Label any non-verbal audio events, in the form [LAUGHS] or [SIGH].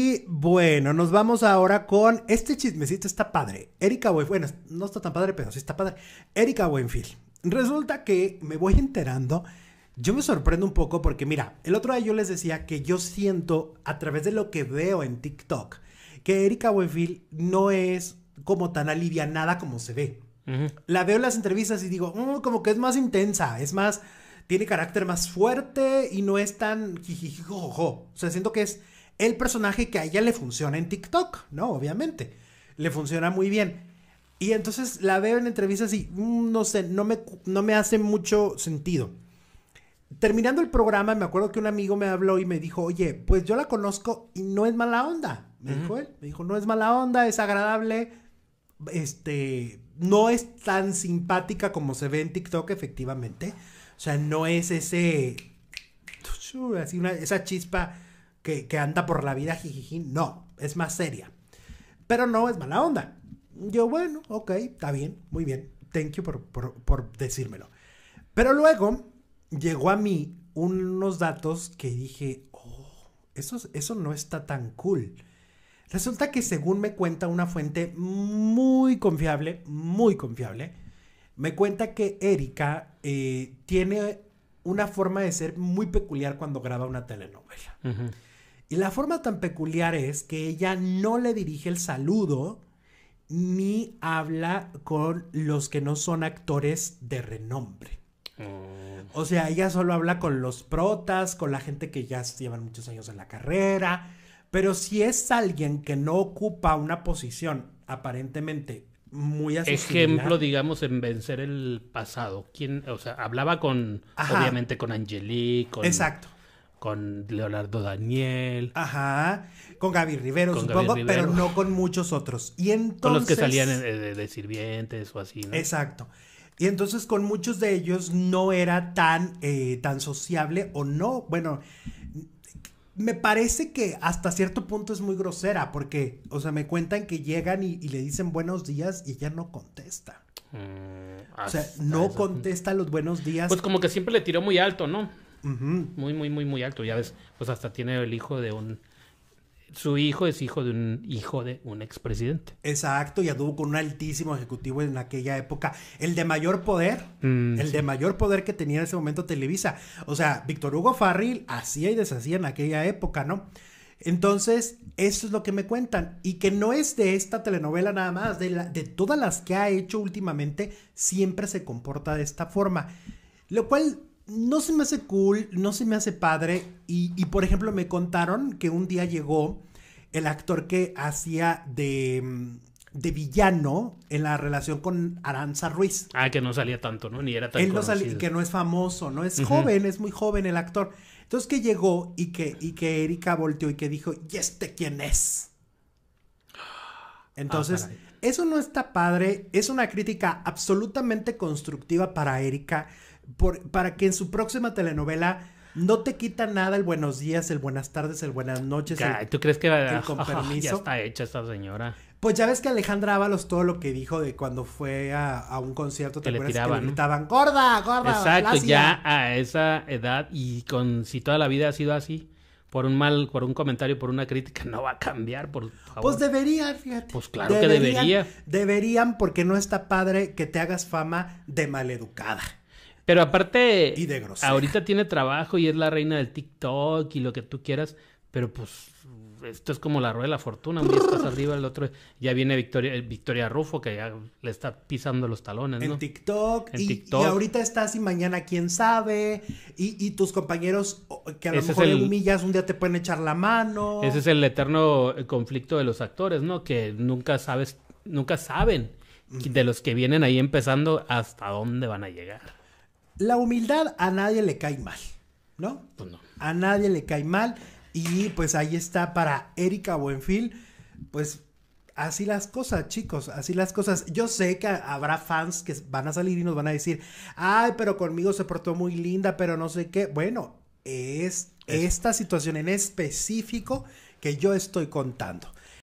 Y bueno, nos vamos ahora con este chismecito está padre. Erika Buenfield, bueno, no está tan padre, pero sí está padre. Erika Buenfield. Resulta que me voy enterando. Yo me sorprendo un poco porque mira, el otro día yo les decía que yo siento a través de lo que veo en TikTok que Erika Buenfield no es como tan alivianada como se ve. La veo en las entrevistas y digo, mm, como que es más intensa, es más, tiene carácter más fuerte y no es tan O sea, siento que es el personaje que a ella le funciona en TikTok, ¿no? Obviamente, le funciona muy bien. Y entonces la veo en entrevistas y mm, no sé, no me, no me hace mucho sentido. Terminando el programa, me acuerdo que un amigo me habló y me dijo, oye, pues yo la conozco y no es mala onda. Me dijo él, me dijo, no es mala onda, es agradable, este, no es tan simpática como se ve en TikTok, efectivamente. O sea, no es ese, así esa chispa que, anda por la vida jijiji. No, es más seria. Pero no es mala onda. Yo, bueno, ok, está bien, muy bien. Thank you por, decírmelo. Pero luego llegó a mí unos datos que dije, oh, eso, eso no está tan cool. Resulta que según me cuenta una fuente muy confiable, muy confiable, me cuenta que Erika eh, tiene una forma de ser muy peculiar cuando graba una telenovela. Y la forma tan peculiar es que ella no le dirige el saludo ni habla con los que no son actores de renombre. Oh. O sea, ella solo habla con los protas, con la gente que ya llevan muchos años en la carrera, pero si es alguien que no ocupa una posición aparentemente muy Ejemplo, digamos, en vencer el pasado. o sea, hablaba con, obviamente, con Angelique, Exacto con Leonardo Daniel. Ajá, con Gaby Rivero, supongo, pero no con muchos otros. Y entonces... Con los que salían eh, de, sirvientes o así, ¿no? Exacto. Y entonces con muchos de ellos no era tan, eh, tan sociable o no. Bueno, me parece que hasta cierto punto es muy grosera porque, o sea, me cuentan que llegan y, le dicen buenos días y ella no contesta. Mm, o sea, no contesta los buenos días. Pues como que siempre le tiró muy alto, ¿no? Muy, muy, muy, muy alto. Ya ves, pues hasta tiene el hijo de un... Su hijo es hijo de un hijo de un expresidente. Exacto, y anduvo con un altísimo ejecutivo en aquella época. El de mayor poder, mm, el de mayor poder que tenía en ese momento Televisa. O sea, Víctor Hugo Farril hacía y deshacía en aquella época, ¿no? Entonces, eso es lo que me cuentan. Y que no es de esta telenovela nada más, de, la, de todas las que ha hecho últimamente, siempre se comporta de esta forma. Lo cual no se me hace cool, no se me hace padre. Y, y, por ejemplo, me contaron que un día llegó el actor que hacía de, mm, villano en la relación con Aranza Ruiz. Ah, que no salía tanto, ¿no? Ni era tan Él no que no es famoso, ¿no? Es joven, es muy joven el actor. Entonces que llegó y que, y que Erika volteó y que dijo, ¿y este quién es? Entonces, ah, eso no está padre, es una crítica absolutamente constructiva para Erika, para que en su próxima telenovela no te quita nada el buenos días, el buenas tardes, el buenas noches. ¿Tú crees que con [LAUGHS] oh, permiso. ya está hecha esta señora? Pues ya ves que Alejandra Ábalos todo lo que dijo de cuando fue a, un concierto, ¿te acuerdas tiraban, que gritaban, gorda, gorda? Exacto, ya a esa edad y con si toda la vida ha sido así, por un mal, por un comentario, por una crítica, no va a cambiar, por favor. Pues debería, fíjate. Pues claro que debería. Deberían, porque no está padre que te hagas fama de maleducada. Pero aparte, y de grosera. ahorita tiene trabajo y es la reina del TikTok y lo que tú quieras, pero pues esto es como la rueda de la fortuna, un día estás arriba, el otro ya viene Victoria, eh, Victoria Rufo que ya le está pisando los talones. En, TikTok, y, ahorita estás y mañana quién sabe. Y, tus compañeros que a lo mejor le humillas un día te pueden echar la mano. Ese es el eterno eh, conflicto de los actores, ¿no? Que nunca sabes, nunca saben de los que vienen ahí empezando hasta dónde van a llegar. La humildad a nadie le cae mal, ¿no? Pues no. A nadie le cae mal. Y pues ahí está para Erika Buenfil. Pues así las cosas, chicos, así las cosas. Yo sé que habrá fans que van a salir y nos van a decir, ay, pero conmigo se portó muy linda, pero no sé qué. Bueno, es esta situación en específico que yo estoy contando.